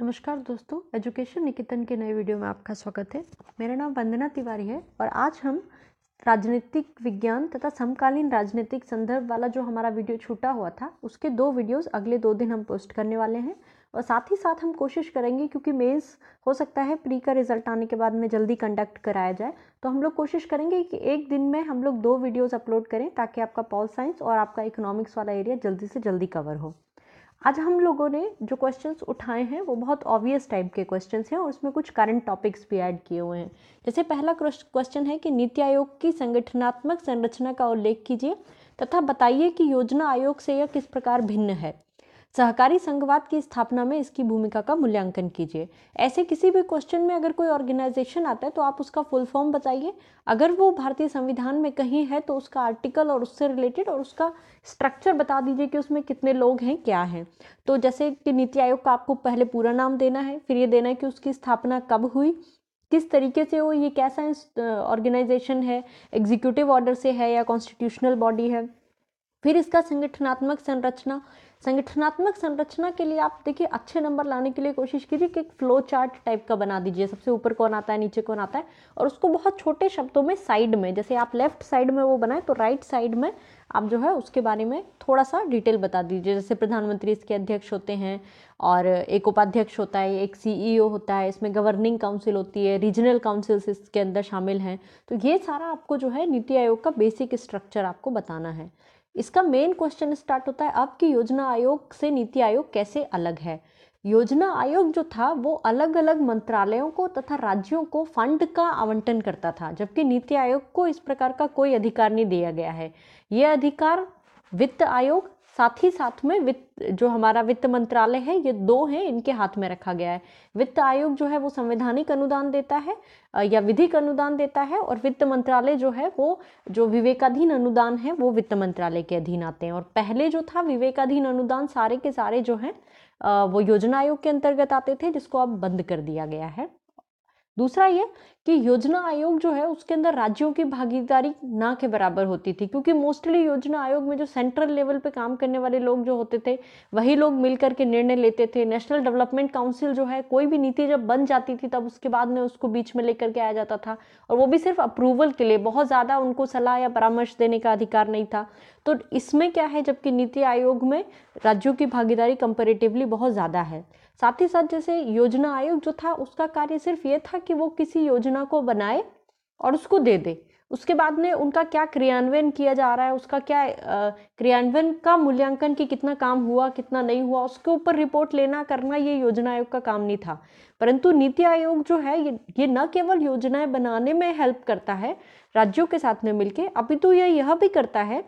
नमस्कार दोस्तों एजुकेशन निकेतन के नए वीडियो में आपका स्वागत है मेरा नाम वंदना तिवारी है और आज हम राजनीतिक विज्ञान तथा समकालीन राजनीतिक संदर्भ वाला जो हमारा वीडियो छूटा हुआ था उसके दो वीडियोस अगले दो दिन हम पोस्ट करने वाले हैं और साथ ही साथ हम कोशिश करेंगे क्योंकि मेंस हो सकता है प्री का रिजल्ट आने के बाद में जल्दी कंडक्ट कराया जाए तो हम लोग कोशिश करेंगे कि एक दिन में हम लोग दो वीडियोज़ अपलोड करें ताकि आपका पॉल साइंस और आपका इकोनॉमिक्स वाला एरिया जल्दी से जल्दी कवर हो आज हम लोगों ने जो क्वेश्चंस उठाए हैं वो बहुत ऑब्वियस टाइप के क्वेश्चंस हैं और उसमें कुछ करंट टॉपिक्स भी ऐड किए हुए हैं जैसे पहला क्वेश्चन है कि नीति आयोग की संगठनात्मक संरचना का उल्लेख कीजिए तथा बताइए कि योजना आयोग से यह किस प्रकार भिन्न है सहकारी संघवाद की स्थापना में इसकी भूमिका का मूल्यांकन कीजिए ऐसे किसी भी क्वेश्चन में अगर कोई ऑर्गेनाइजेशन आता है तो आप उसका फुल फॉर्म बताइए अगर वो भारतीय संविधान में कहीं है तो उसका आर्टिकल और उससे रिलेटेड और उसका स्ट्रक्चर बता दीजिए कि उसमें कितने लोग हैं क्या हैं तो जैसे कि नीति आयोग का आपको पहले पूरा नाम देना है फिर ये देना है कि उसकी स्थापना कब हुई किस तरीके से वो ये कैसा ऑर्गेनाइजेशन है एग्जीक्यूटिव ऑर्डर से है या कॉन्स्टिट्यूशनल बॉडी है फिर इसका संगठनात्मक संरचना संगठनात्मक संरचना के लिए आप देखिए अच्छे नंबर लाने के लिए कोशिश कीजिए कि एक फ्लो चार्ट टाइप का बना दीजिए सबसे ऊपर कौन आता है नीचे कौन आता है और उसको बहुत छोटे शब्दों में साइड में जैसे आप लेफ्ट साइड में वो बनाए तो राइट साइड में आप जो है उसके बारे में थोड़ा सा डिटेल बता दीजिए जैसे प्रधानमंत्री इसके अध्यक्ष होते हैं और एक उपाध्यक्ष होता है एक सीईओ e होता है इसमें गवर्निंग काउंसिल होती है रीजनल काउंसिल्स इसके अंदर शामिल हैं तो ये सारा आपको जो है नीति आयोग का बेसिक स्ट्रक्चर आपको बताना है इसका मेन क्वेश्चन स्टार्ट होता है आपकी योजना आयोग से नीति आयोग कैसे अलग है योजना आयोग जो था वो अलग अलग मंत्रालयों को तथा राज्यों को फंड का आवंटन करता था जबकि नीति आयोग को इस प्रकार का कोई अधिकार नहीं दिया गया है यह अधिकार वित्त आयोग साथ ही साथ में वित्त जो हमारा वित्त मंत्रालय है ये दो हैं इनके हाथ में रखा गया है वित्त आयोग जो है वो संवैधानिक अनुदान देता है या विधिक अनुदान देता है और वित्त मंत्रालय जो है वो जो विवेकाधीन अनुदान है वो वित्त मंत्रालय के अधीन आते हैं और पहले जो था विवेकाधीन अनुदान सारे के सारे जो हैं वो योजना आयोग के अंतर्गत आते थे जिसको अब बंद कर दिया गया है दूसरा ये कि योजना आयोग जो है उसके अंदर राज्यों की भागीदारी ना के बराबर होती थी क्योंकि मोस्टली योजना आयोग में जो सेंट्रल लेवल पे काम करने वाले लोग जो होते थे वही लोग मिलकर के निर्णय लेते थे नेशनल डेवलपमेंट काउंसिल जो है कोई भी नीति जब बन जाती थी तब उसके बाद में उसको बीच में लेकर के आया जाता था और वो भी सिर्फ अप्रूवल के लिए बहुत ज़्यादा उनको सलाह या परामर्श देने का अधिकार नहीं था तो इसमें क्या है जबकि नीति आयोग में राज्यों की भागीदारी कंपेरेटिवली बहुत ज़्यादा है साथ ही साथ जैसे योजना आयोग जो था उसका कार्य सिर्फ ये था कि वो किसी योजना योजना को बनाए और उसको दे दे उसके बाद में उनका क्या क्रियान्वयन किया जा रहा है उसका क्या क्रियान्वयन का मूल्यांकन कि कितना काम हुआ कितना नहीं हुआ उसके ऊपर रिपोर्ट लेना करना ये योजना आयोग का काम नहीं था परंतु नीति आयोग जो है ये ये न केवल योजनाएं बनाने में हेल्प करता है राज्यों के साथ में मिलके अभी तो यह यह भी करता है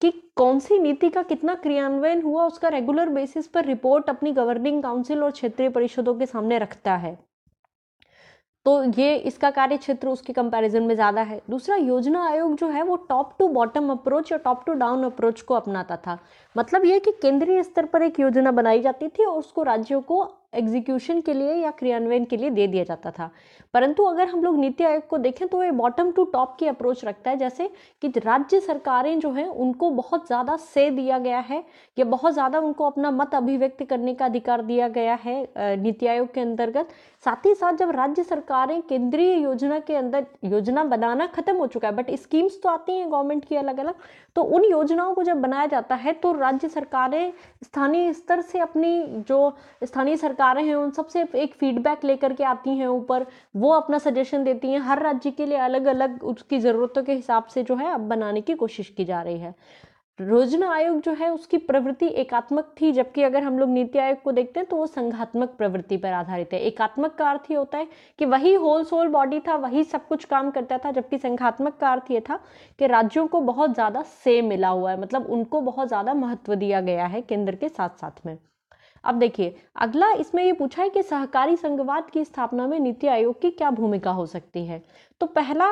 कि कौन सी नीति का कितना क्रियान्वयन हुआ उसका रेगुलर बेसिस पर रिपोर्ट अपनी गवर्निंग काउंसिल और क्षेत्रीय परिषदों के सामने रखता है तो ये इसका कार्य क्षेत्र उसके कंपैरिजन में ज़्यादा है दूसरा योजना आयोग जो है वो टॉप टू बॉटम अप्रोच और टॉप टू डाउन अप्रोच को अपनाता था मतलब ये कि केंद्रीय स्तर पर एक योजना बनाई जाती थी और उसको राज्यों को एग्जीक्यूशन के लिए या क्रियान्वयन के लिए दे दिया जाता था परंतु अगर हम लोग नीति आयोग को देखें तो वे बॉटम टू टॉप की अप्रोच रखता है जैसे कि राज्य सरकारें जो हैं उनको बहुत ज़्यादा से दिया गया है या बहुत ज़्यादा उनको अपना मत अभिव्यक्त करने का अधिकार दिया गया है नीति आयोग के अंतर्गत साथ ही साथ जब राज्य सरकारें केंद्रीय योजना के अंदर योजना बनाना खत्म हो चुका है बट स्कीम्स तो आती हैं गवर्नमेंट की अलग अलग तो उन योजनाओं को जब बनाया जाता है तो राज्य सरकारें स्थानीय स्तर से अपनी जो स्थानीय सरकार आ रहे हैं उन सबसे एक फीडबैक लेकर के आती हैं ऊपर वो अपना सजेशन देती हैं हर राज्य के लिए अलग अलग उसकी ज़रूरतों के हिसाब से जो है अब बनाने की कोशिश की जा रही है योजना आयोग जो है उसकी प्रवृत्ति एकात्मक थी जबकि अगर हम लोग नीति आयोग को देखते हैं तो वो संघात्मक प्रवृत्ति पर आधारित है एकात्मक का अर्थ ये होता है कि वही होल सोल बॉडी था वही सब कुछ काम करता था जबकि संघात्मक का अर्थ ये था कि राज्यों को बहुत ज़्यादा से मिला हुआ है मतलब उनको बहुत ज़्यादा महत्व दिया गया है केंद्र के साथ साथ में अब देखिए अगला इसमें ये पूछा है कि सहकारी संघवाद की स्थापना में नीति आयोग की क्या भूमिका हो सकती है तो पहला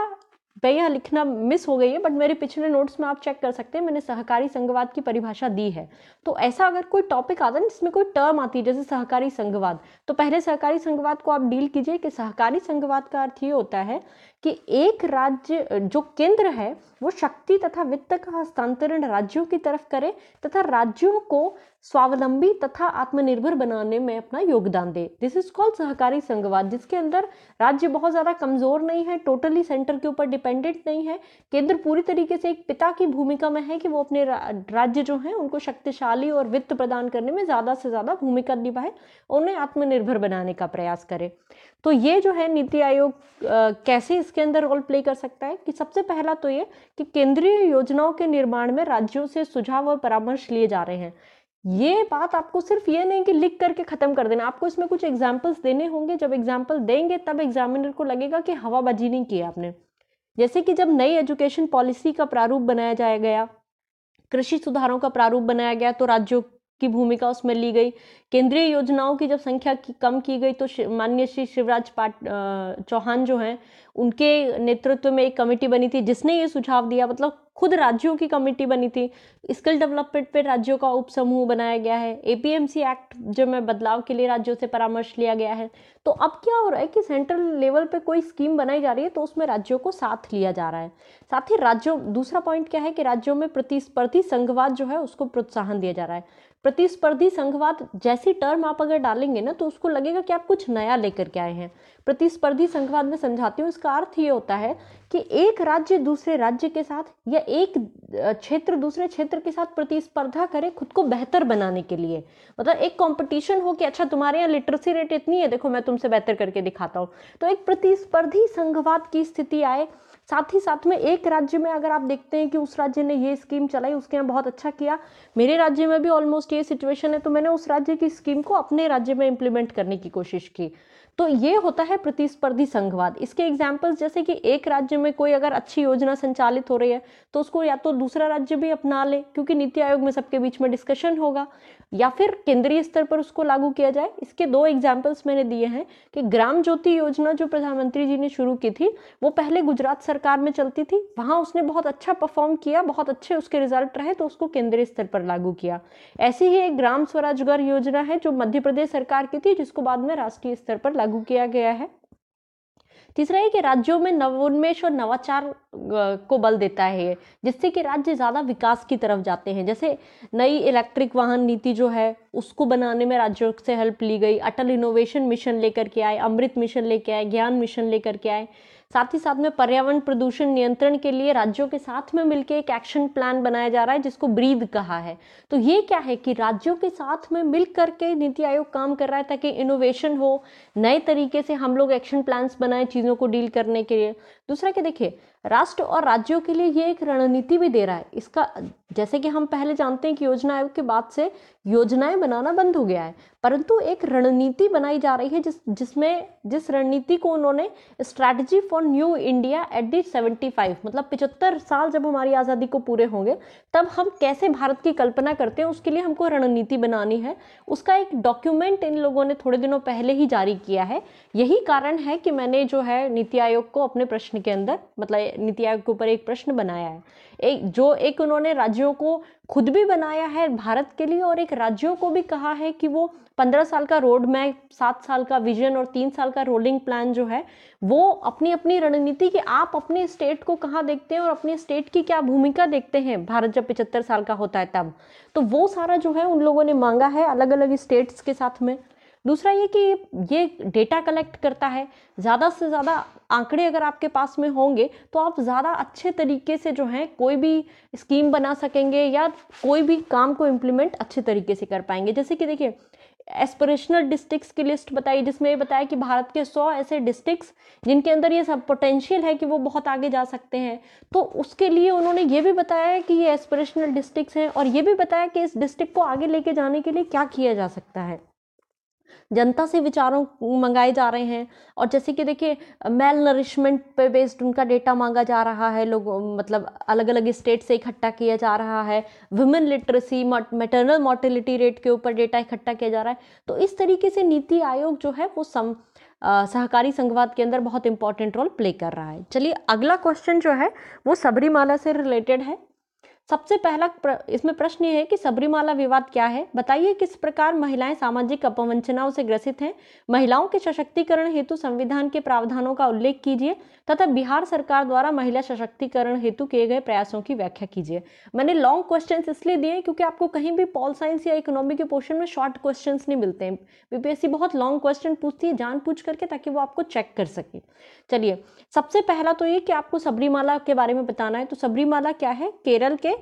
भैया लिखना मिस हो गई है बट मेरे पिछले नोट्स में आप चेक कर सकते हैं मैंने सहकारी संघवाद की परिभाषा दी है तो ऐसा अगर कोई टॉपिक आता है जिसमें कोई टर्म आती है जैसे सहकारी संघवाद तो पहले सहकारी संघवाद को आप डील कीजिए कि सहकारी संघवाद का अर्थ ये होता है कि एक राज्य जो केंद्र है वो शक्ति तथा वित्त का हस्तांतरण राज्यों की तरफ करे तथा राज्यों को स्वावलंबी तथा आत्मनिर्भर बनाने में अपना योगदान दे दिस इज कॉल्ड सहकारी संघवाद जिसके अंदर राज्य बहुत ज़्यादा कमज़ोर नहीं है टोटली सेंटर के ऊपर डिपेंडेंट नहीं है केंद्र पूरी तरीके से एक पिता की भूमिका में है कि वो अपने राज्य जो हैं उनको शक्तिशाली और वित्त प्रदान करने में ज़्यादा से ज़्यादा भूमिका निभाए उन्हें आत्मनिर्भर बनाने का प्रयास करे तो ये जो है नीति आयोग कैसे इसके अंदर रोल प्ले कर सकता है कि सबसे पहला तो ये कि केंद्रीय योजनाओं के निर्माण में राज्यों से सुझाव और परामर्श लिए जा रहे हैं ये बात आपको सिर्फ ये नहीं कि लिख करके ख़त्म कर देना आपको इसमें कुछ एग्जाम्पल्स देने होंगे जब एग्जाम्पल देंगे तब एग्जामिनर को लगेगा कि हवाबाजी नहीं की आपने जैसे कि जब नई एजुकेशन पॉलिसी का प्रारूप बनाया जाया गया कृषि सुधारों का प्रारूप बनाया गया तो राज्यों की भूमिका उसमें ली गई केंद्रीय योजनाओं की जब संख्या की कम की गई तो माननीय श्री शिवराज पाट चौहान जो हैं उनके नेतृत्व में एक कमेटी बनी थी जिसने ये सुझाव दिया मतलब खुद राज्यों की कमेटी बनी थी स्किल डेवलपमेंट पे राज्यों का उपसमूह बनाया गया है ए एक्ट जो में बदलाव के लिए राज्यों से परामर्श लिया गया है तो अब क्या हो रहा है कि सेंट्रल लेवल पे कोई स्कीम बनाई जा रही है तो उसमें राज्यों को साथ लिया जा रहा है साथ ही राज्यों दूसरा पॉइंट क्या है कि राज्यों में प्रतिस्पर्धी संघवाद जो है उसको प्रोत्साहन दिया जा रहा है प्रतिस्पर्धी संघवाद जैसी टर्म आप अगर डालेंगे ना तो उसको लगेगा कि आप कुछ नया लेकर के आए हैं प्रतिस्पर्धी संघवाद में समझाती हूँ इसका अर्थ ये होता है कि एक राज्य दूसरे राज्य के साथ या एक क्षेत्र दूसरे क्षेत्र के साथ प्रतिस्पर्धा करे खुद को बेहतर बनाने के लिए मतलब एक कंपटीशन हो कि अच्छा तुम्हारे यहाँ लिटरेसी रेट इतनी है देखो मैं तुमसे बेहतर करके दिखाता हूँ तो एक प्रतिस्पर्धी संघवाद की स्थिति आए साथ ही साथ में एक राज्य में अगर आप देखते हैं कि उस राज्य ने ये स्कीम चलाई उसके यहाँ बहुत अच्छा किया मेरे राज्य में भी ऑलमोस्ट ये सिचुएशन है तो मैंने उस राज्य की स्कीम को अपने राज्य में इम्प्लीमेंट करने की कोशिश की तो ये होता है प्रतिस्पर्धी संघवाद इसके एग्जाम्पल्स जैसे कि एक राज्य में कोई अगर अच्छी योजना संचालित हो रही है तो उसको या तो दूसरा राज्य भी अपना ले क्योंकि नीति आयोग में सबके बीच में डिस्कशन होगा या फिर केंद्रीय स्तर पर उसको लागू किया जाए इसके दो एग्जाम्पल्स मैंने दिए हैं कि ग्राम ज्योति योजना जो प्रधानमंत्री जी ने शुरू की थी वो पहले गुजरात सरकार में चलती थी वहाँ उसने बहुत अच्छा परफॉर्म किया बहुत अच्छे उसके रिजल्ट रहे तो उसको केंद्रीय स्तर पर लागू किया ऐसी ही एक ग्राम स्वराजगार योजना है जो मध्य प्रदेश सरकार की थी जिसको बाद में राष्ट्रीय स्तर पर लागू किया गया है तीसरा है कि राज्यों में नवोन्मेष और नवाचार को बल देता है जिससे कि राज्य ज़्यादा विकास की तरफ जाते हैं जैसे नई इलेक्ट्रिक वाहन नीति जो है उसको बनाने में राज्यों से हेल्प ली गई अटल इनोवेशन मिशन लेकर के आए अमृत मिशन लेकर आए ज्ञान मिशन लेकर के आए साथ ही साथ में पर्यावरण प्रदूषण नियंत्रण के लिए राज्यों के साथ में मिलकर एक एक्शन प्लान बनाया जा रहा है जिसको ब्रीद कहा है तो ये क्या है कि राज्यों के साथ में मिल करके नीति आयोग काम कर रहा है ताकि इनोवेशन हो नए तरीके से हम लोग एक्शन प्लान्स बनाए चीज़ों को डील करने के लिए दूसरा कि देखिए राष्ट्र और राज्यों के लिए ये एक रणनीति भी दे रहा है इसका जैसे कि हम पहले जानते हैं कि योजना आयोग के बाद से योजनाएं बनाना बंद हो गया है परंतु एक रणनीति बनाई जा रही है जिस जिसमें जिस रणनीति को उन्होंने strategy for new India at the seventy five मतलब पिचहत्तर साल जब हमारी आज़ादी को पूरे होंगे तब हम कैसे भारत की कल्पना करते हैं उसके लिए हमको रणनीति बनानी है उसका एक डॉक्यूमेंट इन लोगों ने थोड़े दिनों पहले ही जारी किया है यही कारण है कि मैंने जो है नीति आयोग को अपने प्रश्न के अंदर मतलब नीति आयोग के ऊपर एक प्रश्न बनाया है एक जो एक उन्होंने राज्यों को खुद भी बनाया है भारत के लिए और एक राज्यों को भी कहा है कि वो पंद्रह साल का रोड मैप सात साल का विजन और तीन साल का रोलिंग प्लान जो है वो अपनी अपनी रणनीति कि आप अपने स्टेट को कहाँ देखते हैं और अपने स्टेट की क्या भूमिका देखते हैं भारत जब पिचहत्तर साल का होता है तब तो वो सारा जो है उन लोगों ने मांगा है अलग अलग स्टेट्स के साथ में दूसरा ये कि ये डेटा कलेक्ट करता है ज़्यादा से ज़्यादा आंकड़े अगर आपके पास में होंगे तो आप ज़्यादा अच्छे तरीके से जो है कोई भी स्कीम बना सकेंगे या कोई भी काम को इम्प्लीमेंट अच्छे तरीके से कर पाएंगे जैसे कि देखिए एस्परेशनल डिस्ट्रिक्स की लिस्ट बताई जिसमें ये बताया कि भारत के सौ ऐसे डिस्ट्रिक्स जिनके अंदर ये सब पोटेंशियल है कि वो बहुत आगे जा सकते हैं तो उसके लिए उन्होंने ये भी बताया कि ये एस्परेशनल डिस्ट्रिक्स हैं और ये भी बताया कि इस डिस्ट्रिक्ट को आगे लेके जाने के लिए क्या किया जा सकता है जनता से विचारों मंगाए जा रहे हैं और जैसे कि देखिए मेल नरिशमेंट पे बेस्ड उनका डेटा मांगा जा रहा है लोग मतलब अलग अलग स्टेट से इकट्ठा किया जा रहा है women literacy maternal mortality rate के ऊपर डेटा इकट्ठा किया जा रहा है तो इस तरीके से नीति आयोग जो है वो सम सहकारी संघवाद के अंदर बहुत इंपॉर्टेंट रोल प्ले कर रहा है चलिए अगला क्वेश्चन जो है वो सबरीमाला से रिलेटेड है सबसे पहला प्र, इसमें प्रश्न ये है कि सबरीमाला विवाद क्या है बताइए किस प्रकार महिलाएं सामाजिक अपवंचनाओं से ग्रसित हैं महिलाओं के सशक्तिकरण हेतु संविधान के प्रावधानों का उल्लेख कीजिए तथा बिहार सरकार द्वारा महिला सशक्तिकरण हेतु किए गए प्रयासों की व्याख्या कीजिए मैंने लॉन्ग क्वेश्चन इसलिए दिए क्योंकि आपको कहीं भी पॉल साइंस या इकोनॉमी के पोर्शन में शॉर्ट क्वेश्चन नहीं मिलते हैं बीपीएससी बहुत लॉन्ग क्वेश्चन पूछती है जान पूछ करके ताकि वो आपको चेक कर सके चलिए सबसे पहला तो ये कि आपको सबरीमाला के बारे में बताना है तो सबरीमाला क्या है केरल के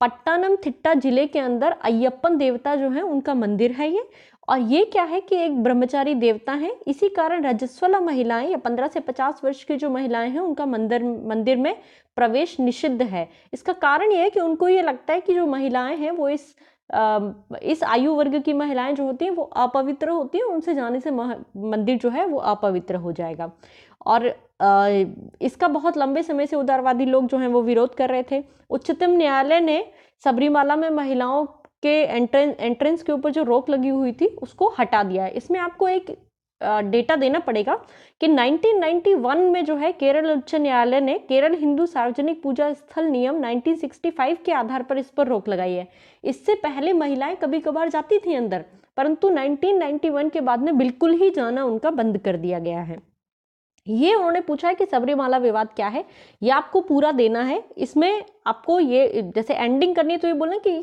पट्टानम थिट्टा जिले के अंदर अयप्पन देवता जो है उनका मंदिर है ये और ये क्या है कि एक ब्रह्मचारी देवता हैं इसी कारण रजस्वला महिलाएं या पंद्रह से पचास वर्ष की जो महिलाएं हैं उनका मंदिर मंदिर में प्रवेश निषिद्ध है इसका कारण यह है कि उनको ये लगता है कि जो महिलाएं हैं वो इस आ, इस आयु वर्ग की महिलाएं जो होती हैं वो अपवित्र होती हैं उनसे जाने से मंदिर जो है वो अपवित्र हो जाएगा और आ, इसका बहुत लंबे समय से उदारवादी लोग जो हैं वो विरोध कर रहे थे उच्चतम न्यायालय ने सबरीमाला में महिलाओं के एंट्रेंस एंट्रेंस के ऊपर जो रोक लगी हुई थी उसको हटा दिया है इसमें आपको एक डेटा देना पड़ेगा कि 1991 में जो है केरल उच्च न्यायालय ने केरल हिंदू सार्वजनिक पूजा स्थल नियम 1965 के आधार पर इस पर रोक लगाई है इससे पहले महिलाएं कभी कभार जाती थी अंदर परंतु 1991 के बाद में बिल्कुल ही जाना उनका बंद कर दिया गया है ये उन्होंने पूछा है कि सबरीमाला विवाद क्या है ये आपको पूरा देना है इसमें आपको ये जैसे एंडिंग करनी है तो ये बोलना कि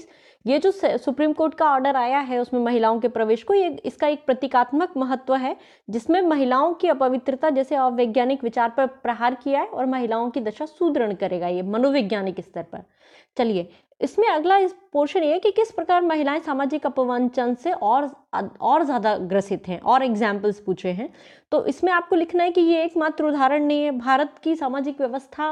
ये जो सुप्रीम कोर्ट का ऑर्डर आया है उसमें महिलाओं के प्रवेश को ये इसका एक प्रतीकात्मक महत्व है जिसमें महिलाओं की अपवित्रता जैसे अवैज्ञानिक विचार पर प्रहार किया है और महिलाओं की दशा सुदृढ़ करेगा ये मनोवैज्ञानिक स्तर पर चलिए इसमें अगला इस पोर्शन ये है कि किस प्रकार महिलाएं सामाजिक अपवंचन से और और ज़्यादा ग्रसित हैं और एग्जाम्पल्स पूछे हैं तो इसमें आपको लिखना है कि ये एकमात्र उदाहरण नहीं है भारत की सामाजिक व्यवस्था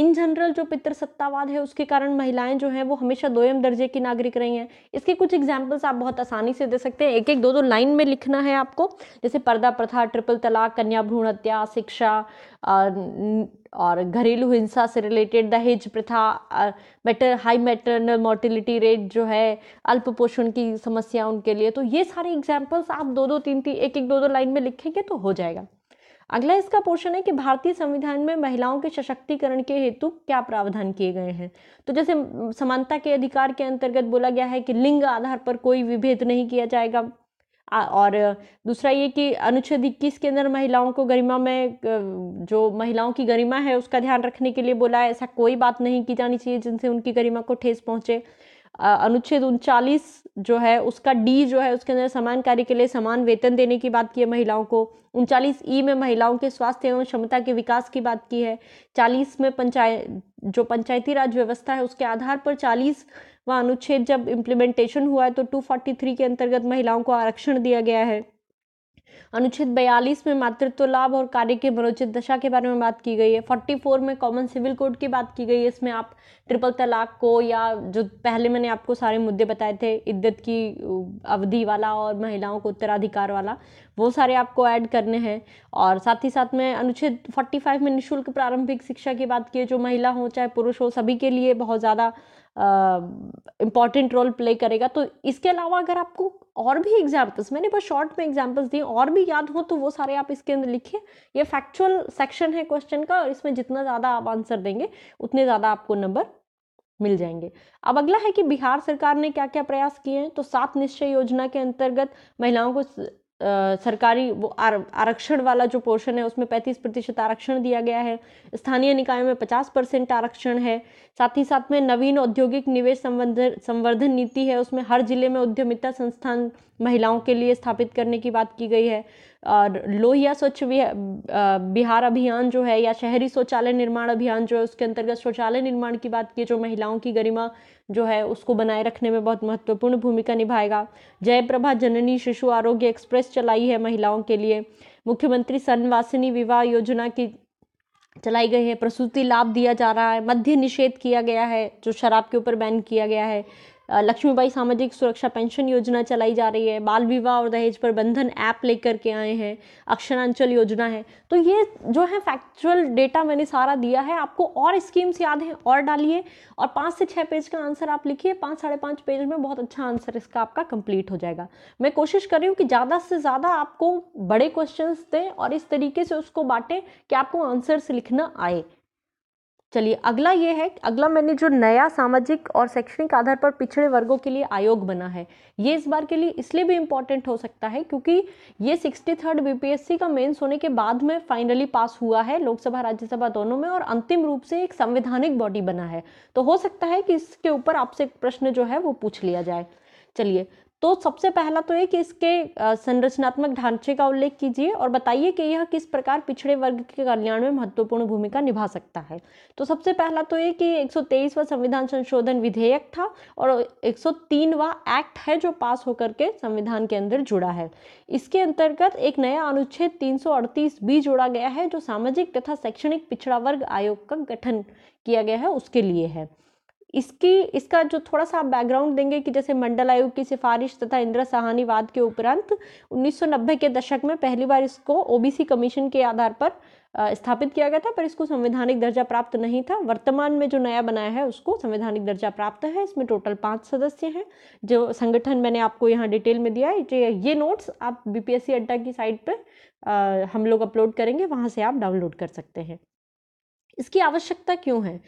इन जनरल जो पितृसत्तावाद है उसके कारण महिलाएं जो हैं वो हमेशा दोयम दर्जे की नागरिक रही हैं इसके कुछ एग्जाम्पल्स आप बहुत आसानी से दे सकते हैं एक एक दो दो लाइन में लिखना है आपको जैसे पर्दा प्रथा ट्रिपल तलाक कन्या भ्रूण हत्या शिक्षा और घरेलू हिंसा से रिलेटेड दहेज प्रथा matter high maternal mortality rate जो है अल्प पोषण की समस्या उनके लिए तो ये सारे एग्जाम्पल्स आप दो दो तीन तीन एक एक दो दो लाइन में लिखेंगे तो हो जाएगा जाएगा अगला इसका पोर्शन है कि भारतीय संविधान में महिलाओं के सशक्तिकरण के हेतु क्या प्रावधान किए गए हैं तो जैसे समानता के अधिकार के अंतर्गत बोला गया है कि लिंग आधार पर कोई विभेद नहीं किया जाएगा और दूसरा ये कि अनुच्छेद इक्कीस के अंदर महिलाओं को गरिमा में जो महिलाओं की गरिमा है उसका ध्यान रखने के लिए बोला है ऐसा कोई बात नहीं की जानी चाहिए जिनसे उनकी गरिमा को ठेस पहुँचे अनुच्छेद उनचालीस जो है उसका डी जो है उसके अंदर समान कार्य के लिए समान वेतन देने की बात की है महिलाओं को उनचालीस ई e में महिलाओं के स्वास्थ्य एवं क्षमता के विकास की बात की है चालीस में पंचायत जो पंचायती राज व्यवस्था है उसके आधार पर चालीस व अनुच्छेद जब इम्प्लीमेंटेशन हुआ है तो टू के अंतर्गत महिलाओं को आरक्षण दिया गया है अनुच्छेद 42 में मातृत्व लाभ और कार्य के मनोचित दशा के बारे में बात की गई है 44 में कॉमन सिविल कोड की बात की गई है इसमें आप ट्रिपल तलाक को या जो पहले मैंने आपको सारे मुद्दे बताए थे इद्दत की अवधि वाला और महिलाओं को उत्तराधिकार वाला वो सारे आपको ऐड करने हैं और साथ ही साथ में अनुच्छेद 45 में निःशुल्क प्रारंभिक शिक्षा की बात की है जो महिला हो चाहे पुरुष हो सभी के लिए बहुत ज़्यादा इम्पॉर्टेंट रोल प्ले करेगा तो इसके अलावा अगर आपको और भी एग्जाम्पल्स मैंने बस शॉर्ट में एग्जाम्पल्स दिए और भी याद हो तो वो सारे आप इसके अंदर लिखिए ये फैक्चुअल सेक्शन है क्वेश्चन का और इसमें जितना ज़्यादा आप आंसर देंगे उतने ज़्यादा आपको नंबर मिल जाएंगे अब अगला है कि बिहार सरकार ने क्या क्या प्रयास किए हैं तो सात निश्चय योजना के अंतर्गत महिलाओं को सरकारी वो आर, आरक्षण वाला जो पोर्शन है उसमें पैंतीस प्रतिशत आरक्षण दिया गया है स्थानीय निकायों में पचास परसेंट आरक्षण है साथ ही साथ में नवीन औद्योगिक निवेश संवर्धन संवर्धन नीति है उसमें हर जिले में उद्यमिता संस्थान महिलाओं के लिए स्थापित करने की बात की गई है लोहिया स्वच्छ बिहार अभियान जो है या शहरी शौचालय निर्माण अभियान जो है उसके अंतर्गत शौचालय निर्माण की बात की जो महिलाओं की गरिमा जो है उसको बनाए रखने में बहुत महत्वपूर्ण भूमिका निभाएगा जयप्रभा जननी शिशु आरोग्य एक्सप्रेस चलाई है महिलाओं के लिए मुख्यमंत्री सनवासिनी विवाह योजना की चलाई गई है प्रसूति लाभ दिया जा रहा है मध्य निषेध किया गया है जो शराब के ऊपर बैन किया गया है लक्ष्मीबाई सामाजिक सुरक्षा पेंशन योजना चलाई जा रही है बाल विवाह और दहेज प्रबंधन ऐप लेकर के आए हैं अक्षरांचल योजना है तो ये जो है फैक्चुअल डेटा मैंने सारा दिया है आपको और स्कीम्स याद हैं और डालिए और पाँच से छः पेज का आंसर आप लिखिए पाँच साढ़े पाँच पेज में बहुत अच्छा आंसर इसका आपका कंप्लीट हो जाएगा मैं कोशिश कर रही हूँ कि ज़्यादा से ज़्यादा आपको बड़े क्वेश्चन दें और इस तरीके से उसको बांटें कि आपको आंसर्स लिखना आए चलिए अगला ये है अगला मैंने जो नया सामाजिक और शैक्षणिक आधार पर पिछड़े वर्गों के लिए आयोग बना है ये इस बार के लिए इसलिए भी इम्पॉर्टेंट हो सकता है क्योंकि ये सिक्सटी थर्ड बीपीएससी का मेंस होने के बाद में फाइनली पास हुआ है लोकसभा राज्यसभा दोनों में और अंतिम रूप से एक संवैधानिक बॉडी बना है तो हो सकता है कि इसके ऊपर आपसे प्रश्न जो है वो पूछ लिया जाए चलिए तो सबसे पहला तो ये कि इसके संरचनात्मक ढांचे का उल्लेख कीजिए और बताइए कि यह किस प्रकार पिछड़े वर्ग के कल्याण में महत्वपूर्ण भूमिका निभा सकता है तो सबसे पहला तो ये कि 123वां संविधान संशोधन विधेयक था और 103वां एक्ट है जो पास होकर के संविधान के अंदर जुड़ा है इसके अंतर्गत एक नया अनुच्छेद तीन बी जोड़ा गया है जो सामाजिक तथा शैक्षणिक पिछड़ा वर्ग आयोग का गठन किया गया है उसके लिए है इसकी इसका जो थोड़ा सा आप बैकग्राउंड देंगे कि जैसे मंडल आयोग की सिफारिश तथा इंदिरा सहानीवाद के उपरांत 1990 के दशक में पहली बार इसको ओबीसी कमीशन के आधार पर स्थापित किया गया था पर इसको संवैधानिक दर्जा प्राप्त नहीं था वर्तमान में जो नया बनाया है उसको संवैधानिक दर्जा प्राप्त है इसमें टोटल पाँच सदस्य हैं जो संगठन मैंने आपको यहाँ डिटेल में दिया है ये नोट्स आप बीपीएससी अड्डा की साइट पर हम लोग अपलोड करेंगे वहाँ से आप डाउनलोड कर सकते हैं इसकी आवश्यकता क्यों है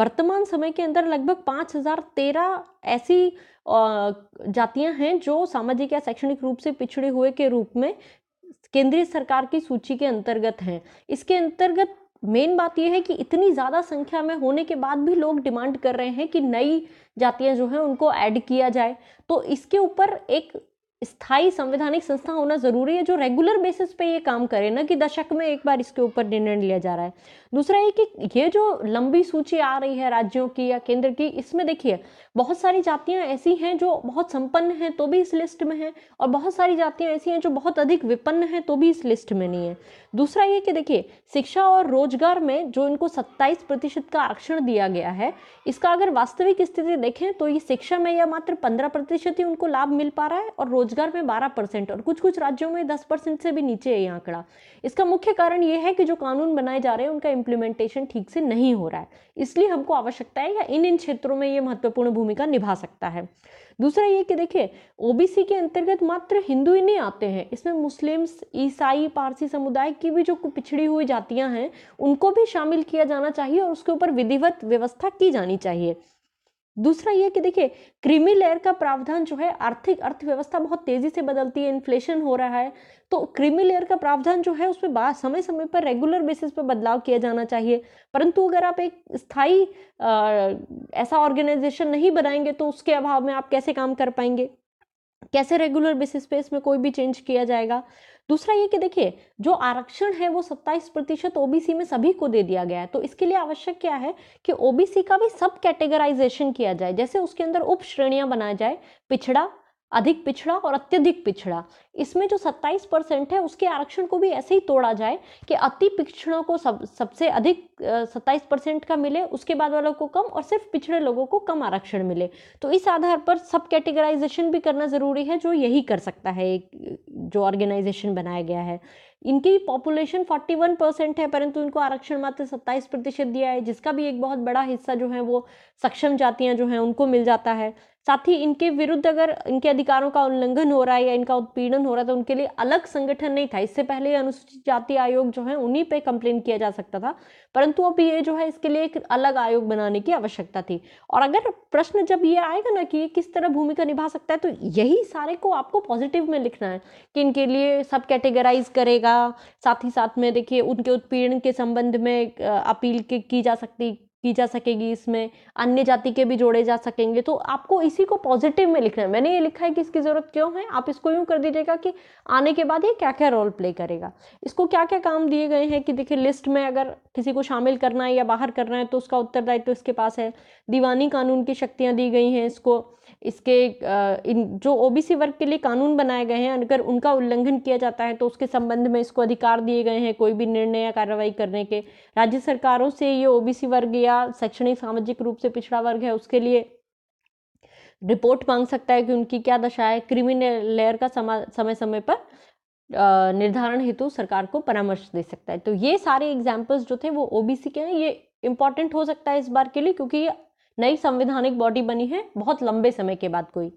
वर्तमान समय के अंदर लगभग पाँच हजार तेरह ऐसी जातियां हैं जो सामाजिक या शैक्षणिक रूप से पिछड़े हुए के रूप में केंद्रीय सरकार की सूची के अंतर्गत हैं इसके अंतर्गत मेन बात यह है कि इतनी ज़्यादा संख्या में होने के बाद भी लोग डिमांड कर रहे हैं कि नई जातियां जो हैं उनको ऐड किया जाए तो इसके ऊपर एक स्थायी संवैधानिक संस्था होना ज़रूरी है जो रेगुलर बेसिस पे ये काम करे ना कि दशक में एक बार इसके ऊपर निर्णय लिया जा रहा है दूसरा ये कि ये जो लंबी सूची आ रही है राज्यों की या केंद्र की इसमें देखिए बहुत सारी जातियां ऐसी हैं जो बहुत संपन्न हैं तो भी इस लिस्ट में हैं और बहुत सारी जातियाँ ऐसी हैं जो बहुत अधिक विपन्न हैं तो भी इस लिस्ट में नहीं है दूसरा ये कि देखिए शिक्षा और रोजगार में जो इनको सत्ताईस प्रतिशत का आरक्षण दिया गया है इसका अगर वास्तविक स्थिति देखें तो ये शिक्षा में या मात्र पंद्रह प्रतिशत ही उनको लाभ मिल पा रहा है और रोजगार में 12 परसेंट और कुछ कुछ राज्यों में 10 परसेंट से भी नीचे है ये आंकड़ा इसका मुख्य कारण ये है कि जो कानून बनाए जा रहे हैं उनका इम्प्लीमेंटेशन ठीक से नहीं हो रहा है इसलिए हमको आवश्यकता है या इन इन क्षेत्रों में ये महत्वपूर्ण भूमिका निभा सकता है दूसरा ये कि देखिए ओबीसी के अंतर्गत मात्र हिंदू ही नहीं आते हैं इसमें मुस्लिम्स ईसाई पारसी समुदाय की भी जो पिछड़ी हुई जातियां हैं उनको भी शामिल किया जाना चाहिए और उसके ऊपर विधिवत व्यवस्था की जानी चाहिए दूसरा ये कि देखिए क्रीमी लेयर का प्रावधान जो है आर्थिक अर्थव्यवस्था बहुत तेजी से बदलती है इन्फ्लेशन हो रहा है तो क्रीमी लेयर का प्रावधान जो है उसमें बाद समय समय पर रेगुलर बेसिस पर बदलाव किया जाना चाहिए परंतु अगर आप एक स्थायी ऐसा ऑर्गेनाइजेशन नहीं बनाएंगे तो उसके अभाव में आप कैसे काम कर पाएंगे कैसे रेगुलर बेसिस पे इसमें कोई भी चेंज किया जाएगा दूसरा ये कि देखिए जो आरक्षण है वो सत्ताईस प्रतिशत ओबीसी में सभी को दे दिया गया है तो इसके लिए आवश्यक क्या है कि ओबीसी का भी सब कैटेगराइजेशन किया जाए जैसे उसके अंदर उप श्रेणियां बनाया जाए पिछड़ा अधिक पिछड़ा और अत्यधिक पिछड़ा इसमें जो 27 परसेंट है उसके आरक्षण को भी ऐसे ही तोड़ा जाए कि अति पिछड़ों को सब सबसे अधिक सत्ताईस परसेंट का मिले उसके बाद वालों को कम और सिर्फ पिछड़े लोगों को कम आरक्षण मिले तो इस आधार पर सब कैटेगराइजेशन भी करना ज़रूरी है जो यही कर सकता है एक जो ऑर्गेनाइजेशन बनाया गया है इनकी पॉपुलेशन 41 परसेंट है परंतु इनको आरक्षण मात्र 27 प्रतिशत दिया है जिसका भी एक बहुत बड़ा हिस्सा जो है वो सक्षम जातियां जो हैं उनको मिल जाता है साथ ही इनके विरुद्ध अगर इनके अधिकारों का उल्लंघन हो रहा है या इनका उत्पीड़न हो रहा है तो उनके लिए अलग संगठन नहीं था इससे पहले अनुसूचित जाति आयोग जो है उन्हीं पे कंप्लेन किया जा सकता था परंतु अब ये जो है इसके लिए एक अलग आयोग बनाने की आवश्यकता थी और अगर प्रश्न जब ये आएगा ना कि ये किस तरह भूमिका निभा सकता है तो यही सारे को आपको पॉजिटिव में लिखना है कि इनके लिए सब कैटेगराइज करेगा साथ ही साथ में देखिए उनके उत्पीड़न के संबंध में अपील की जा सकती की जा सकेगी इसमें अन्य जाति के भी जोड़े जा सकेंगे तो आपको इसी को पॉजिटिव में लिखना है मैंने ये लिखा है कि इसकी ज़रूरत क्यों है आप इसको यूँ कर दीजिएगा कि आने के बाद ये क्या क्या रोल प्ले करेगा इसको क्या क्या काम दिए गए हैं कि देखिए लिस्ट में अगर किसी को शामिल करना है या बाहर करना है तो उसका उत्तरदायित्व तो इसके पास है दीवानी कानून की शक्तियाँ दी गई हैं इसको इसके इन जो ओबीसी वर्ग के लिए कानून बनाए गए हैं अगर उनका उल्लंघन किया जाता है तो उसके संबंध में इसको अधिकार दिए गए हैं कोई भी निर्णय या कार्रवाई करने के राज्य सरकारों से ये ओबीसी वर्ग या शैक्षणिक सामाजिक रूप से पिछड़ा वर्ग है उसके लिए रिपोर्ट मांग सकता है कि उनकी क्या दशा है क्रिमिनल लेयर का समय समय पर निर्धारण हेतु सरकार को परामर्श दे सकता है तो ये सारे एग्जाम्पल्स जो थे वो ओबीसी के हैं ये इम्पॉर्टेंट हो सकता है इस बार के लिए क्योंकि ये नई संवैधानिक बॉडी बनी है बहुत लंबे समय के बाद कोई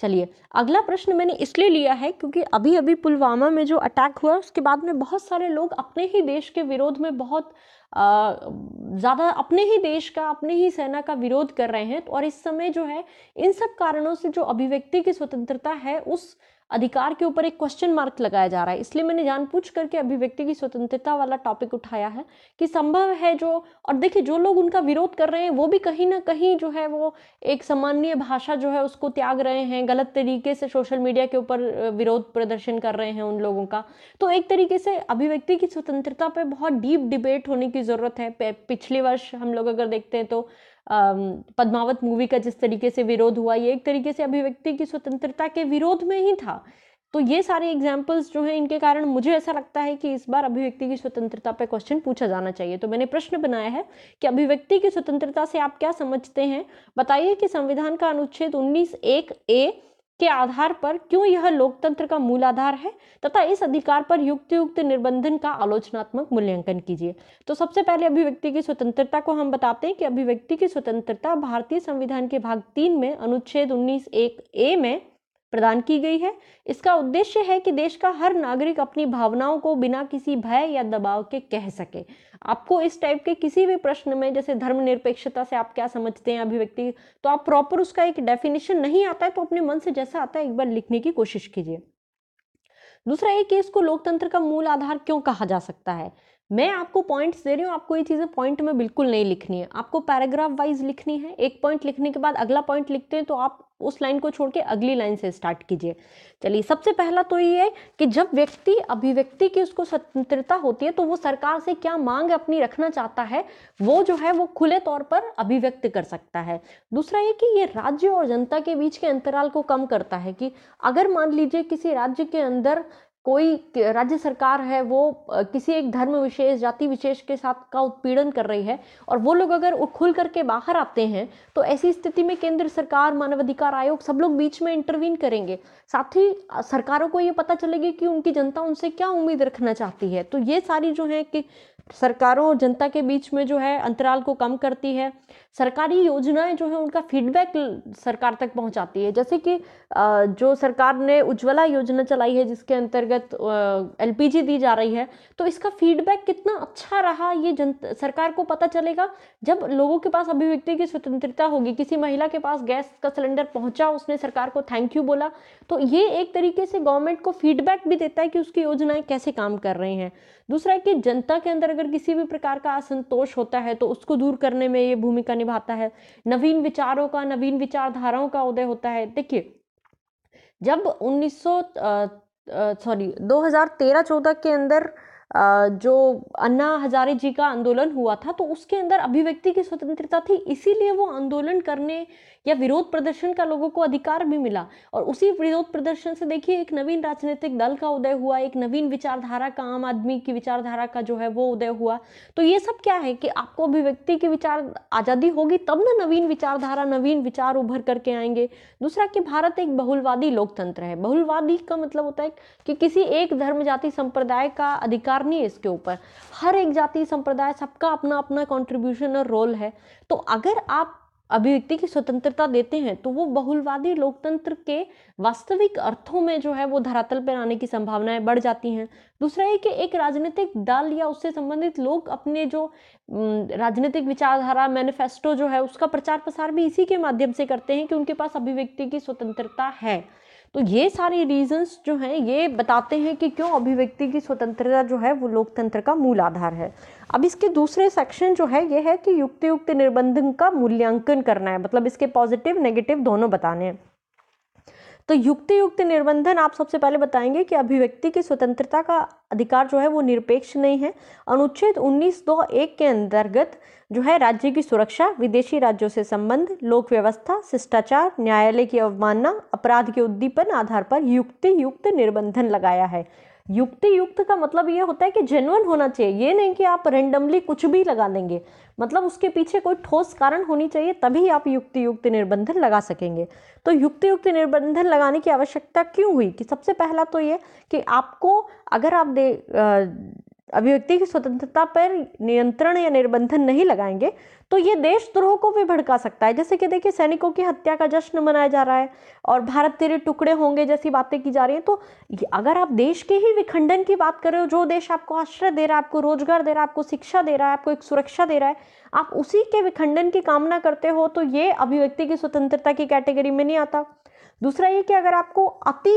चलिए अगला प्रश्न मैंने इसलिए लिया है क्योंकि अभी अभी पुलवामा में जो अटैक हुआ उसके बाद में बहुत सारे लोग अपने ही देश के विरोध में बहुत ज़्यादा अपने ही देश का अपने ही सेना का विरोध कर रहे हैं तो और इस समय जो है इन सब कारणों से जो अभिव्यक्ति की स्वतंत्रता है उस अधिकार के ऊपर एक क्वेश्चन मार्क लगाया जा रहा है इसलिए मैंने जानबूझ करके अभिव्यक्ति की स्वतंत्रता वाला टॉपिक उठाया है कि संभव है जो और देखिए जो लोग उनका विरोध कर रहे हैं वो भी कहीं ना कहीं जो है वो एक सामान्य भाषा जो है उसको त्याग रहे हैं गलत तरीके से सोशल मीडिया के ऊपर विरोध प्रदर्शन कर रहे हैं उन लोगों का तो एक तरीके से अभिव्यक्ति की स्वतंत्रता पर बहुत डीप डिबेट होने की ज़रूरत है पिछले वर्ष हम लोग अगर देखते हैं तो पद्मावत मूवी का जिस तरीके से विरोध हुआ ये एक तरीके से अभिव्यक्ति की स्वतंत्रता के विरोध में ही था तो ये सारे एग्जाम्पल्स जो हैं इनके कारण मुझे ऐसा लगता है कि इस बार अभिव्यक्ति की स्वतंत्रता पर क्वेश्चन पूछा जाना चाहिए तो मैंने प्रश्न बनाया है कि अभिव्यक्ति की स्वतंत्रता से आप क्या समझते हैं बताइए कि संविधान का अनुच्छेद उन्नीस एक ए के आधार पर क्यों यह लोकतंत्र का मूल आधार है तथा इस अधिकार पर युक्त युक्त निर्बंधन का आलोचनात्मक मूल्यांकन कीजिए तो सबसे पहले अभिव्यक्ति की स्वतंत्रता को हम बताते हैं कि अभिव्यक्ति की स्वतंत्रता भारतीय संविधान के भाग तीन में अनुच्छेद उन्नीस एक ए में प्रदान की गई है इसका उद्देश्य है कि देश का हर नागरिक अपनी भावनाओं को बिना किसी भय या दबाव के कह सके आपको इस टाइप के किसी भी प्रश्न में जैसे धर्मनिरपेक्षता से आप क्या समझते हैं अभिव्यक्ति तो आप प्रॉपर उसका एक डेफिनेशन नहीं आता है तो अपने मन से जैसा आता है एक बार लिखने की कोशिश कीजिए दूसरा ये कि इसको लोकतंत्र का मूल आधार क्यों कहा जा सकता है मैं आपको पॉइंट्स दे रही हूँ आपको ये चीज़ें पॉइंट में बिल्कुल नहीं लिखनी है आपको पैराग्राफ वाइज लिखनी है एक पॉइंट लिखने के बाद अगला पॉइंट लिखते हैं तो आप उस लाइन को छोड़ के अगली लाइन से स्टार्ट कीजिए चलिए सबसे पहला तो ये है कि जब व्यक्ति अभिव्यक्ति की उसको स्वतंत्रता होती है तो वो सरकार से क्या मांग अपनी रखना चाहता है वो जो है वो खुले तौर पर अभिव्यक्त कर सकता है दूसरा ये कि ये राज्य और जनता के बीच के अंतराल को कम करता है कि अगर मान लीजिए किसी राज्य के अंदर कोई राज्य सरकार है वो किसी एक धर्म विशेष जाति विशेष के साथ का उत्पीड़न कर रही है और वो लोग अगर खुल करके बाहर आते हैं तो ऐसी स्थिति में केंद्र सरकार मानवाधिकार आयोग सब लोग बीच में इंटरवीन करेंगे साथ ही सरकारों को ये पता चलेगी कि उनकी जनता उनसे क्या उम्मीद रखना चाहती है तो ये सारी जो है कि सरकारों जनता के बीच में जो है अंतराल को कम करती है सरकारी योजनाएं जो हैं उनका फीडबैक सरकार तक पहुंचाती है जैसे कि जो सरकार ने उज्ज्वला योजना चलाई है जिसके अंतर्गत एलपीजी दी जा रही है तो इसका फीडबैक कितना अच्छा रहा ये जन सरकार को पता चलेगा जब लोगों के पास अभिव्यक्ति की स्वतंत्रता होगी किसी महिला के पास गैस का सिलेंडर पहुँचा उसने सरकार को थैंक यू बोला तो ये एक तरीके से गवर्नमेंट को फीडबैक भी देता है कि उसकी योजनाएँ कैसे काम कर रही हैं दूसरा है कि जनता के अंदर अगर किसी भी प्रकार का असंतोष होता है तो उसको दूर करने में ये भूमिका निभाता है नवीन विचारों का नवीन विचारधाराओं का उदय होता है देखिए जब उन्नीस सॉरी 2013-14 के अंदर जो अन्ना हजारे जी का आंदोलन हुआ था तो उसके अंदर अभिव्यक्ति की स्वतंत्रता थी इसीलिए वो आंदोलन करने या विरोध प्रदर्शन का लोगों को अधिकार भी मिला और उसी विरोध प्रदर्शन से देखिए एक नवीन राजनीतिक दल का उदय हुआ एक नवीन विचारधारा का आम आदमी की विचारधारा का जो है वो उदय हुआ तो ये सब क्या है कि आपको अभिव्यक्ति की विचार आज़ादी होगी तब ना नवीन विचारधारा नवीन विचार उभर करके आएंगे दूसरा कि भारत एक बहुलवादी लोकतंत्र है बहुलवादी का मतलब होता है कि किसी एक धर्म जाति संप्रदाय का अधिकार अधिकार नहीं है इसके ऊपर हर एक जाति संप्रदाय सबका अपना अपना कॉन्ट्रीब्यूशन और रोल है तो अगर आप अभिव्यक्ति की स्वतंत्रता देते हैं तो वो बहुलवादी लोकतंत्र के वास्तविक अर्थों में जो है वो धरातल पर आने की संभावनाएं बढ़ जाती हैं दूसरा ये कि एक राजनीतिक दल या उससे संबंधित लोग अपने जो राजनीतिक विचारधारा मैनिफेस्टो जो है उसका प्रचार प्रसार भी इसी के माध्यम से करते हैं कि उनके पास अभिव्यक्ति की स्वतंत्रता है तो ये सारे रीजंस जो हैं ये बताते हैं कि क्यों अभिव्यक्ति की स्वतंत्रता जो है वो लोकतंत्र का मूल आधार है अब इसके दूसरे सेक्शन जो है ये है कि युक्त युक्त निर्बंधन का मूल्यांकन करना है मतलब इसके पॉजिटिव नेगेटिव दोनों बताने हैं तो युक्ति युक्त निर्बंधन आप सबसे पहले बताएंगे कि अभिव्यक्ति की स्वतंत्रता का अधिकार जो है वो निरपेक्ष नहीं है अनुच्छेद उन्नीस दो एक के अंतर्गत जो है राज्य की सुरक्षा विदेशी राज्यों से संबंध लोक व्यवस्था शिष्टाचार न्यायालय की अवमानना अपराध के उद्दीपन आधार पर युक्ति युक्त निर्बंधन लगाया है युक्ति युक्त का मतलब ये होता है कि जेनुअन होना चाहिए ये नहीं कि आप रेंडमली कुछ भी लगा देंगे मतलब उसके पीछे कोई ठोस कारण होनी चाहिए तभी आप युक्ति युक्त निर्बंधन लगा सकेंगे तो युक्ति युक्त निर्बंधन लगाने की आवश्यकता क्यों हुई कि सबसे पहला तो ये कि आपको अगर आप दे अभिव्यक्ति की स्वतंत्रता पर नियंत्रण या निर्बंधन नहीं लगाएंगे तो ये देशद्रोह को भी भड़का सकता है जैसे कि देखिए सैनिकों की हत्या का जश्न मनाया जा रहा है और भारत तेरे टुकड़े होंगे जैसी बातें की जा रही हैं तो अगर आप देश के ही विखंडन की बात करें जो देश आपको आश्रय दे रहा है आपको रोजगार दे रहा है आपको शिक्षा दे रहा है आपको एक सुरक्षा दे रहा है आप उसी के विखंडन की कामना करते हो तो ये अभिव्यक्ति की स्वतंत्रता की कैटेगरी में नहीं आता दूसरा ये कि अगर आपको अति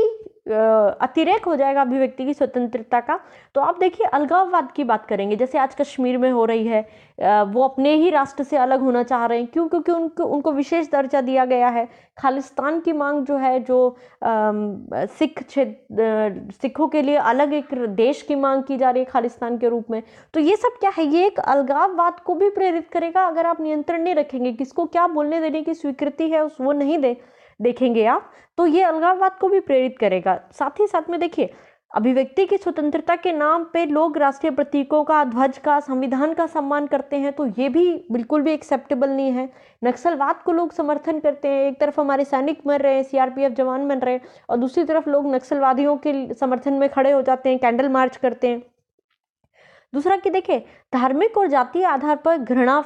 अतिरेक हो जाएगा अभिव्यक्ति की स्वतंत्रता का तो आप देखिए अलगाववाद की बात करेंगे जैसे आज कश्मीर में हो रही है वो अपने ही राष्ट्र से अलग होना चाह रहे हैं क्यों क्योंकि उनको उनको विशेष दर्जा दिया गया है खालिस्तान की मांग जो है जो सिख सिखों के लिए अलग एक देश की मांग की जा रही है खालिस्तान के रूप में तो ये सब क्या है ये एक अलगाववाद को भी प्रेरित करेगा अगर आप नियंत्रण नहीं रखेंगे किसको क्या बोलने देने की स्वीकृति है उस वो नहीं दें देखेंगे आप तो ये अलगाववाद को भी प्रेरित करेगा साथ ही साथ में देखिए अभिव्यक्ति की स्वतंत्रता के नाम पे लोग राष्ट्रीय प्रतीकों का ध्वज का संविधान का सम्मान करते हैं तो ये भी बिल्कुल भी एक्सेप्टेबल नहीं है नक्सलवाद को लोग समर्थन करते हैं एक तरफ हमारे सैनिक मर रहे हैं सीआरपीएफ जवान मर रहे हैं और दूसरी तरफ लोग नक्सलवादियों के समर्थन में खड़े हो जाते हैं कैंडल मार्च करते हैं दूसरा कि देखिए धार्मिक और जातीय आधार पर घृणा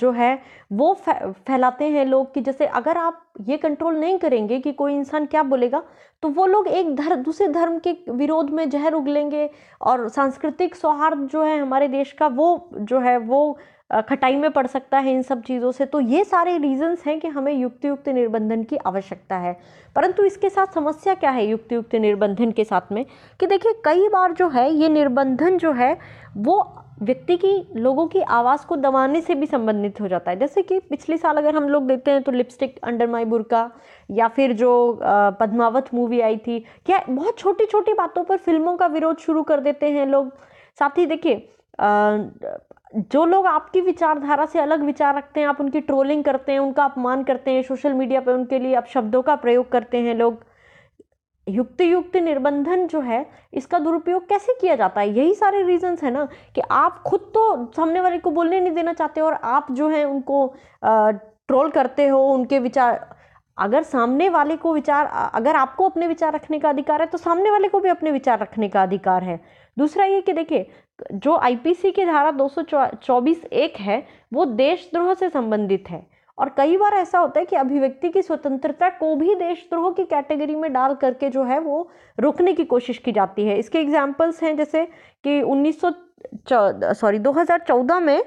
जो है वो फैलाते हैं लोग कि जैसे अगर आप ये कंट्रोल नहीं करेंगे कि कोई इंसान क्या बोलेगा तो वो लोग एक धर्म दूसरे धर्म के विरोध में जहर उगलेंगे और सांस्कृतिक सौहार्द जो है हमारे देश का वो जो है वो खटाई में पड़ सकता है इन सब चीज़ों से तो ये सारे रीजंस हैं कि हमें युक्त युक्त निर्बंधन की आवश्यकता है परंतु इसके साथ समस्या क्या है युक्त युक्त निर्बंधन के साथ में कि देखिए कई बार जो है ये निर्बंधन जो है वो व्यक्ति की लोगों की आवाज़ को दबाने से भी संबंधित हो जाता है जैसे कि पिछले साल अगर हम लोग देखते हैं तो लिपस्टिक अंडर माई बुरका या फिर जो पद्मावत मूवी आई थी क्या बहुत छोटी छोटी बातों पर फिल्मों का विरोध शुरू कर देते हैं लोग साथ ही देखिए जो लोग आपकी विचारधारा से अलग विचार रखते हैं आप उनकी ट्रोलिंग करते हैं उनका अपमान करते हैं सोशल मीडिया पर उनके लिए आप शब्दों का प्रयोग करते हैं लोग युक्ति युक्त निर्बंधन जो है इसका दुरुपयोग कैसे किया जाता है यही सारे रीजंस है ना कि आप खुद तो सामने वाले को बोलने नहीं देना चाहते और आप जो है उनको ट्रोल करते हो उनके विचार अगर सामने वाले को विचार अगर आपको अपने विचार रखने का अधिकार है तो सामने वाले को भी अपने विचार रखने का अधिकार है दूसरा ये कि देखिए जो आईपीसी की धारा 224 एक है वो देशद्रोह से संबंधित है और कई बार ऐसा होता है कि अभिव्यक्ति की स्वतंत्रता को भी देशद्रोह की कैटेगरी में डाल करके जो है वो रोकने की कोशिश की जाती है इसके एग्जाम्पल्स हैं जैसे कि उन्नीस सॉरी 2014 में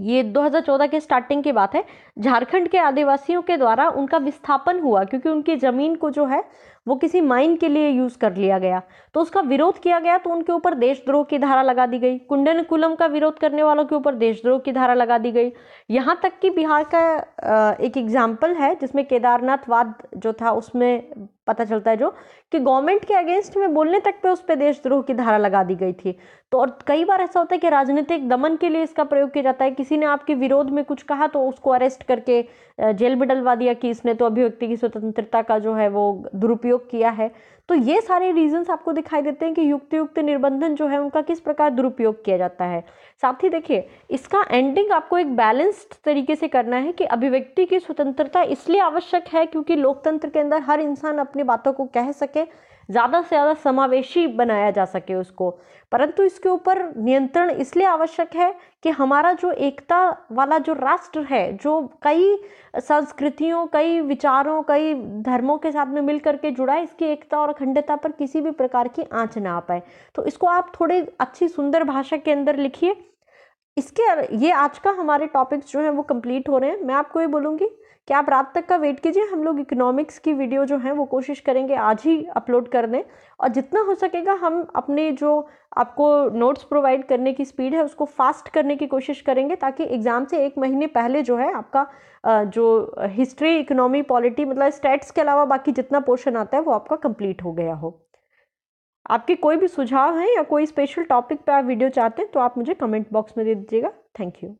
ये 2014 के स्टार्टिंग की बात है झारखंड के आदिवासियों के द्वारा उनका विस्थापन हुआ क्योंकि उनकी ज़मीन को जो है वो किसी माइन के लिए यूज़ कर लिया गया तो उसका विरोध किया गया तो उनके ऊपर देशद्रोह की धारा लगा दी गई कुंडन कुलम का विरोध करने वालों के ऊपर देशद्रोह की धारा लगा दी गई यहाँ तक कि बिहार का एक एग्जाम्पल है जिसमें केदारनाथ वाद जो था उसमें पता चलता है जो कि गवर्नमेंट के अगेंस्ट में बोलने तक पे उस पर देशद्रोह की धारा लगा दी गई थी तो और कई बार ऐसा होता है कि राजनीतिक दमन के लिए इसका प्रयोग किया जाता है किसी ने आपके विरोध में कुछ कहा तो उसको अरेस्ट करके जेल में डलवा दिया कि इसने तो अभिव्यक्ति की स्वतंत्रता का जो है वो दुरुपयोग प्रयोग किया है तो ये सारे रीजंस आपको दिखाई देते हैं कि युक्त युक्त निर्बंधन जो है उनका किस प्रकार दुरुपयोग किया जाता है साथ ही देखिए इसका एंडिंग आपको एक बैलेंस्ड तरीके से करना है कि अभिव्यक्ति की स्वतंत्रता इसलिए आवश्यक है क्योंकि लोकतंत्र के अंदर हर इंसान अपनी बातों को कह सके ज़्यादा से ज़्यादा समावेशी बनाया जा सके उसको परंतु इसके ऊपर नियंत्रण इसलिए आवश्यक है कि हमारा जो एकता वाला जो राष्ट्र है जो कई संस्कृतियों कई विचारों कई धर्मों के साथ में मिल करके जुड़ा है इसकी एकता और अखंडता पर किसी भी प्रकार की आँच ना आ पाए तो इसको आप थोड़े अच्छी सुंदर भाषा के अंदर लिखिए इसके ये आज का हमारे टॉपिक्स जो हैं वो कंप्लीट हो रहे हैं मैं आपको ये बोलूँगी क्या आप रात तक का वेट कीजिए हम लोग इकोनॉमिक्स की वीडियो जो है वो कोशिश करेंगे आज ही अपलोड कर दें और जितना हो सकेगा हम अपने जो आपको नोट्स प्रोवाइड करने की स्पीड है उसको फास्ट करने की कोशिश करेंगे ताकि एग्ज़ाम से एक महीने पहले जो है आपका जो हिस्ट्री इकोनॉमी पॉलिटी मतलब स्टेट्स के अलावा बाकी जितना पोर्शन आता है वो आपका कंप्लीट हो गया हो आपके कोई भी सुझाव हैं या कोई स्पेशल टॉपिक पर आप वीडियो चाहते हैं तो आप मुझे कमेंट बॉक्स में दे दीजिएगा थैंक यू